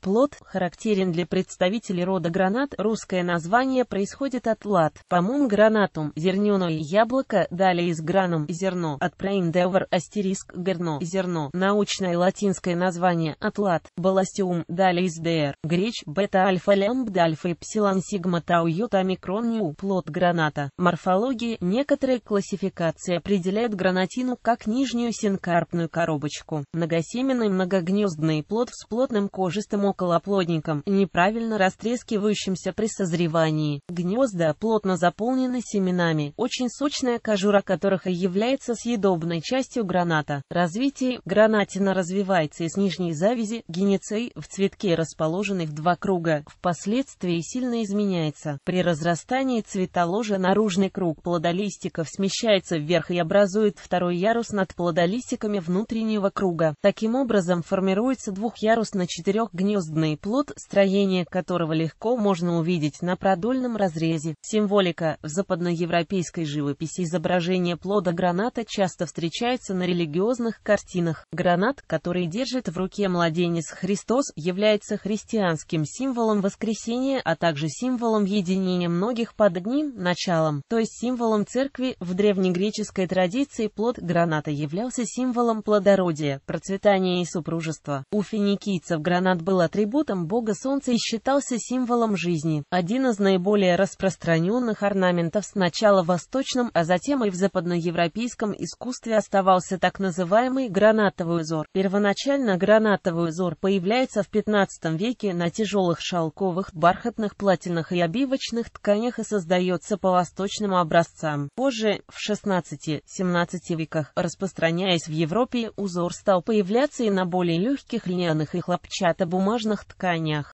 плод характерен для представителей рода гранат. Русское название происходит от лат, помум гранатум, зерненое яблоко, далее из гранум зерно, от проиндевр, астериск, герно, зерно, научное латинское название от лат, баластиум, далее из др, греч, бета, альфа, лямбда, альфа, эпсилон, сигма, тау, йота, микрон, ню, плод граната. Морфология. некоторые классификации определяют гранатину как нижнюю синкарпную коробочку, многосеменный многогнездный плод с плотным крупным кожистым околоплодником, неправильно растрескивающимся при созревании. Гнезда плотно заполнены семенами, очень сочная кожура которых и является съедобной частью граната. Развитие гранатина развивается из нижней завязи генецей в цветке, расположенных два круга, впоследствии сильно изменяется. При разрастании цвета наружный круг плодолистиков смещается вверх и образует второй ярус над плодолистиками внутреннего круга. Таким образом формируется двухъярусный четырехгнездный плод, строение которого легко можно увидеть на продольном разрезе. Символика в западноевропейской живописи изображение плода граната часто встречается на религиозных картинах. Гранат, который держит в руке младенец Христос, является христианским символом воскресения, а также символом единения многих под одним началом, то есть символом церкви. В древнегреческой традиции плод граната являлся символом плодородия, процветания и супружества. У финикийцев финиксов гранат был атрибутом бога солнца и считался символом жизни, один из наиболее распространенных орнаментов сначала в восточном, а затем и в западноевропейском искусстве оставался так называемый гранатовый узор. Первоначально гранатовый узор появляется в 15 веке на тяжелых шелковых, бархатных, платиных и обивочных тканях и создается по восточным образцам. Позже, в 16-17 веках, распространяясь в Европе, узор стал появляться и на более легких льняных и хлопковых хлопчатобумажных тканях.